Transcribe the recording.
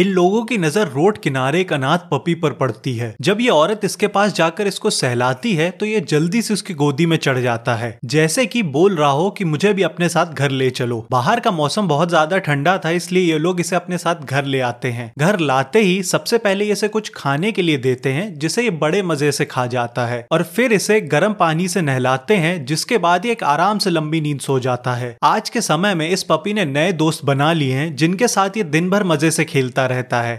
इन लोगों की नजर रोड किनारे एक अनाथ पपी पर पड़ती है जब ये औरत इसके पास जाकर इसको सहलाती है तो ये जल्दी से उसकी गोदी में चढ़ जाता है जैसे कि बोल रहा हो कि मुझे भी अपने साथ घर ले चलो बाहर का मौसम बहुत ज्यादा ठंडा था इसलिए ये लोग इसे अपने साथ घर ले आते हैं घर लाते ही सबसे पहले इसे कुछ खाने के लिए देते हैं जिसे ये बड़े मजे से खा जाता है और फिर इसे गर्म पानी से नहलाते हैं जिसके बाद ये एक आराम से लंबी नींद सो जाता है आज के समय में इस पपी ने नए दोस्त बना लिए हैं जिनके साथ ये दिन भर मजे से खेलता रहता है